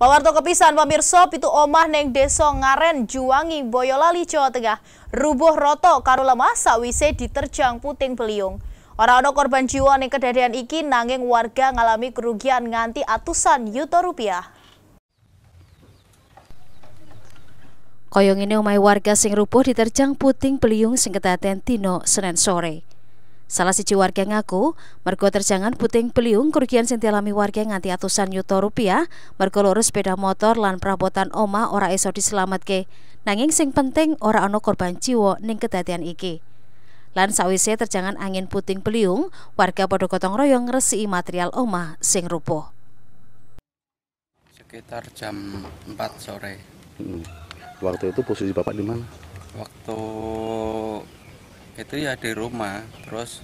Pawarto kepisan pemirsa pitu omah neng Deso Ngaren Juwangi Boyolali Jawa Tengah rubuh roto karo lemah sawise diterjang puting beliung. Orang-orang korban jiwa neng kedadian iki nanging warga ngalami kerugian nganti atusan yuto rupiah. Koyong ini omai warga sing rubuh diterjang puting beliung sing ketaten Tino Senin sore. Salah siji warga ngaku, mergo terjangan puting beliung kerugian sing dialami warga nganti atusan yuto rupiah, mergo lurus sepeda motor lan perabotan oma ora iso diselamatke. Nanging sing penting ora ana korban jiwa ning kedadian iki. Lan sawise terjangan angin puting beliung, warga padha gotong royong ngresiki material oma sing rubuh. Sekitar jam 4 sore. Hmm. Waktu itu posisi Bapak di mana? Waktu itu ya di rumah terus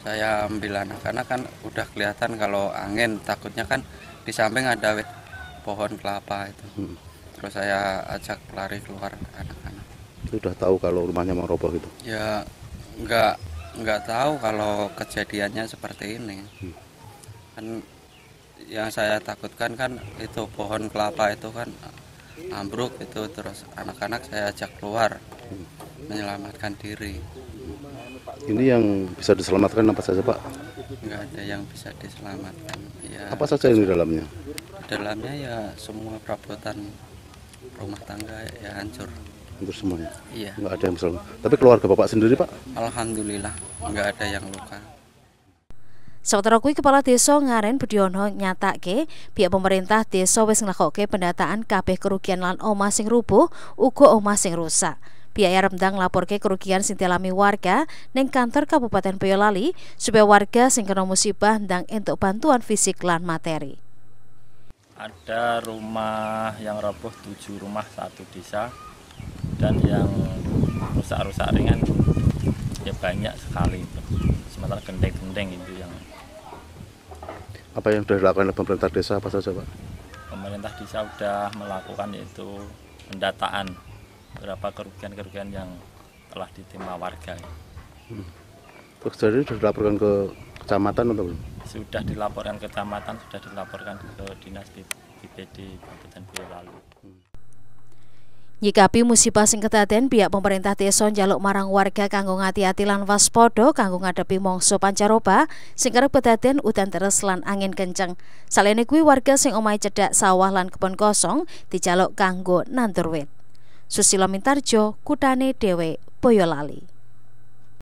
saya ambil anak karena kan udah kelihatan kalau angin takutnya kan di samping ada pohon kelapa itu hmm. terus saya ajak lari keluar anak-anak itu udah tahu kalau rumahnya mau roboh itu? ya nggak nggak tahu kalau kejadiannya seperti ini hmm. kan yang saya takutkan kan itu pohon kelapa itu kan ambruk itu terus anak-anak saya ajak keluar menyelamatkan diri. Ini yang bisa diselamatkan apa saja Pak? Enggak ada yang bisa diselamatkan. Ya, apa saja yang di dalamnya? Di dalamnya ya semua perabotan rumah tangga ya hancur. Hancur semuanya? Iya. Enggak ada yang selamat. Tapi keluarga Bapak sendiri Pak? Alhamdulillah enggak ada yang luka. Sementara kui Kepala Desa Ngaren Budiono nyatake pihak pemerintah desa wis nglakoke pendataan kabeh kerugian lan omah sing rubuh uga omah sing rusak. Pihak Remdang ke kerugian sing dialami warga neng kantor Kabupaten Boyolali supaya warga sing kena musibah ndang entuk bantuan fisik lan materi. Ada rumah yang roboh tujuh rumah satu desa dan yang rusak-rusak ringan ya banyak sekali itu. Sementara genteng-genteng itu yang apa yang sudah dilakukan oleh pemerintah desa apa saja pak? Pemerintah desa sudah melakukan yaitu pendataan berapa kerugian-kerugian yang telah ditimpa warga. Terus hmm. sudah dilaporkan ke kecamatan atau belum? Sudah dilaporkan ke kecamatan, sudah dilaporkan ke dinas BPD Kabupaten Boyolali. lalu. Nyikapi musibah sing pihak pemerintah desa njaluk marang warga kanggo ngati-ati lan waspada kanggo ngadepi mangsa pancaroba sing kerep udan terus lan angin kenceng. Salene kuwi warga sing omahe cedhak sawah lan kebon kosong dijaluk kanggo nandur wit. Susilo Mintarjo, Kudane Dewe, Boyolali.